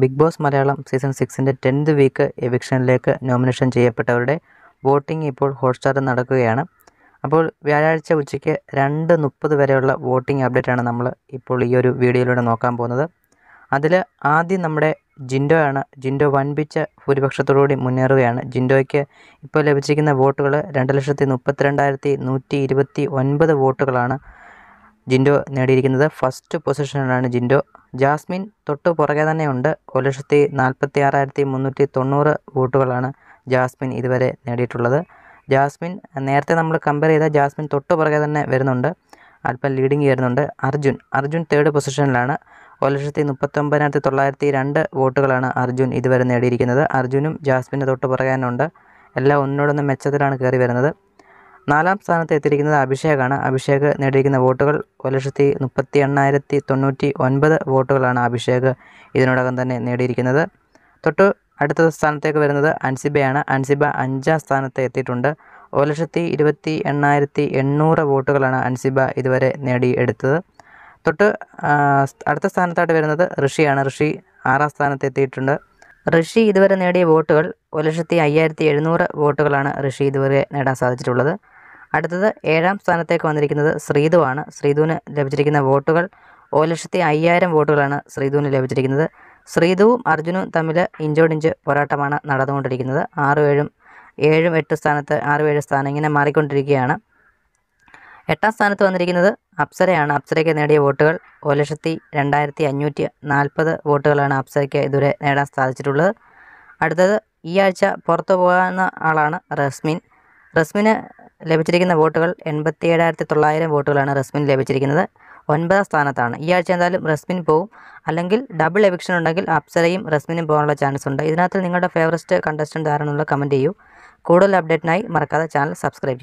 big Boss Malayalam season സിക്സിൻ്റെ tenth week എവിക്ഷനിലേക്ക് nomination ചെയ്യപ്പെട്ടവരുടെ വോട്ടിംഗ് ഇപ്പോൾ ഹോട്ട്സ്റ്റാറിൽ നടക്കുകയാണ് അപ്പോൾ വ്യാഴാഴ്ച ഉച്ചയ്ക്ക് രണ്ട് മുപ്പത് വരെയുള്ള വോട്ടിംഗ് അപ്ഡേറ്റാണ് നമ്മൾ ഇപ്പോൾ ഈ ഒരു വീഡിയോയിലൂടെ നോക്കാൻ പോകുന്നത് അതിൽ ആദ്യം നമ്മുടെ ജിൻഡോ ആണ് ജിൻഡോ വൻപിച്ച ഭൂരിപക്ഷത്തോടുകൂടി മുന്നേറുകയാണ് ജിൻഡോയ്ക്ക് ഇപ്പോൾ ലഭിച്ചിരിക്കുന്ന വോട്ടുകൾ രണ്ട് ലക്ഷത്തി രണ്ടായിരത്തി നൂറ്റി ഇരുപത്തി ഒൻപത് വോട്ടുകളാണ് ജിൻഡോ നേടിയിരിക്കുന്നത് ഫസ്റ്റ് പൊസിഷനിലാണ് ജിൻഡോ ജാസ്മിൻ തൊട്ട് പുറകെ തന്നെ ഉണ്ട് ഒരു ലക്ഷത്തി നാൽപ്പത്തി ആറായിരത്തി മുന്നൂറ്റി തൊണ്ണൂറ് വോട്ടുകളാണ് ജാസ്മിൻ ഇതുവരെ നേടിയിട്ടുള്ളത് ജാസ്മിൻ നേരത്തെ നമ്മൾ കമ്പയർ ചെയ്ത ജാസ്മിൻ തൊട്ട് പുറകെ തന്നെ വരുന്നുണ്ട് അല്പം ലീഡിങ് വരുന്നുണ്ട് അർജുൻ അർജുൻ തേർഡ് പൊസിഷനിലാണ് ഒരു ലക്ഷത്തി മുപ്പത്തൊമ്പതിനായിരത്തി തൊള്ളായിരത്തി രണ്ട് വോട്ടുകളാണ് അർജുൻ ഇതുവരെ നേടിയിരിക്കുന്നത് അർജുനും ജാസ്മിൻ്റെ തൊട്ട് പുറകെ തന്നെ ഉണ്ട് എല്ലാം ഒന്നിനോടൊന്ന് മെച്ചത്തിലാണ് കയറി വരുന്നത് നാലാം സ്ഥാനത്ത് എത്തിയിരിക്കുന്നത് അഭിഷേകാണ് അഭിഷേക് നേടിയിരിക്കുന്ന വോട്ടുകൾ ഒരു ലക്ഷത്തി മുപ്പത്തി എണ്ണായിരത്തി തൊണ്ണൂറ്റി ഒൻപത് വോട്ടുകളാണ് അഭിഷേക് ഇതിനോടകം തന്നെ നേടിയിരിക്കുന്നത് തൊട്ട് അടുത്ത സ്ഥാനത്തേക്ക് വരുന്നത് അൻസിബയാണ് അൻസിബ അഞ്ചാം സ്ഥാനത്ത് എത്തിയിട്ടുണ്ട് ഒരു ലക്ഷത്തി ഇരുപത്തി എണ്ണായിരത്തി എണ്ണൂറ് വോട്ടുകളാണ് അൻസിബ ഇതുവരെ നേടിയെടുത്തത് തൊട്ട് അടുത്ത സ്ഥാനത്തായിട്ട് വരുന്നത് ഋഷിയാണ് ഋഷി ആറാം സ്ഥാനത്ത് എത്തിയിട്ടുണ്ട് ഋഷി ഇതുവരെ നേടിയ വോട്ടുകൾ ഒരു ലക്ഷത്തി അയ്യായിരത്തി എഴുന്നൂറ് വോട്ടുകളാണ് ഋഷി ഇതുവരെ നേടാൻ സാധിച്ചിട്ടുള്ളത് അടുത്തത് ഏഴാം സ്ഥാനത്തേക്ക് വന്നിരിക്കുന്നത് ശ്രീധുവാണ് ശ്രീധുവിന് ലഭിച്ചിരിക്കുന്ന വോട്ടുകൾ ഒരു ലക്ഷത്തി അയ്യായിരം വോട്ടുകളാണ് ശ്രീധുവിന് ലഭിച്ചിരിക്കുന്നത് ശ്രീധുവും അർജുനും തമ്മിൽ ഇഞ്ചോടിഞ്ച് പോരാട്ടമാണ് നടന്നുകൊണ്ടിരിക്കുന്നത് ആറും ഏഴും ഏഴും എട്ട് സ്ഥാനത്ത് ആറും ഏഴ് സ്ഥാനം ഇങ്ങനെ മാറിക്കൊണ്ടിരിക്കുകയാണ് എട്ടാം സ്ഥാനത്ത് വന്നിരിക്കുന്നത് അപ്സരയാണ് അപ്സരയ്ക്ക് നേടിയ വോട്ടുകൾ ഒരു ലക്ഷത്തി രണ്ടായിരത്തി അഞ്ഞൂറ്റി നാൽപ്പത് വോട്ടുകളാണ് അപ്സരയ്ക്ക് ഇതുവരെ നേടാൻ സാധിച്ചിട്ടുള്ളത് അടുത്തത് ഈ ആഴ്ച പുറത്തു പോകുന്ന ആളാണ് റസ്മിൻ റസ്മിന് ലഭിച്ചിരിക്കുന്ന വോട്ടുകൾ എൺപത്തി ഏഴായിരത്തി തൊള്ളായിരം വോട്ടുകളാണ് റസ്മിൻ ലഭിച്ചിരിക്കുന്നത് ഒൻപതാം സ്ഥാനത്താണ് ഈ ആഴ്ച എന്തായാലും റസ്മിൻ പോവും അല്ലെങ്കിൽ ഡബിൾ എവിക്ഷൻ ഉണ്ടെങ്കിൽ അപ്സരയും റസ്മിനും പോകാനുള്ള ചാൻസ് ഉണ്ട് ഇതിനകത്ത് നിങ്ങളുടെ ഫേവറസ്റ്റ് കണ്ടസ്റ്റൻ്റ് ആരാണെന്നുള്ള കമൻറ്റ് ചെയ്യൂ കൂടുതൽ അപ്ഡേറ്റിനായി മറക്കാതെ ചാനൽ സബ്സ്ക്രൈബ് ചെയ്യും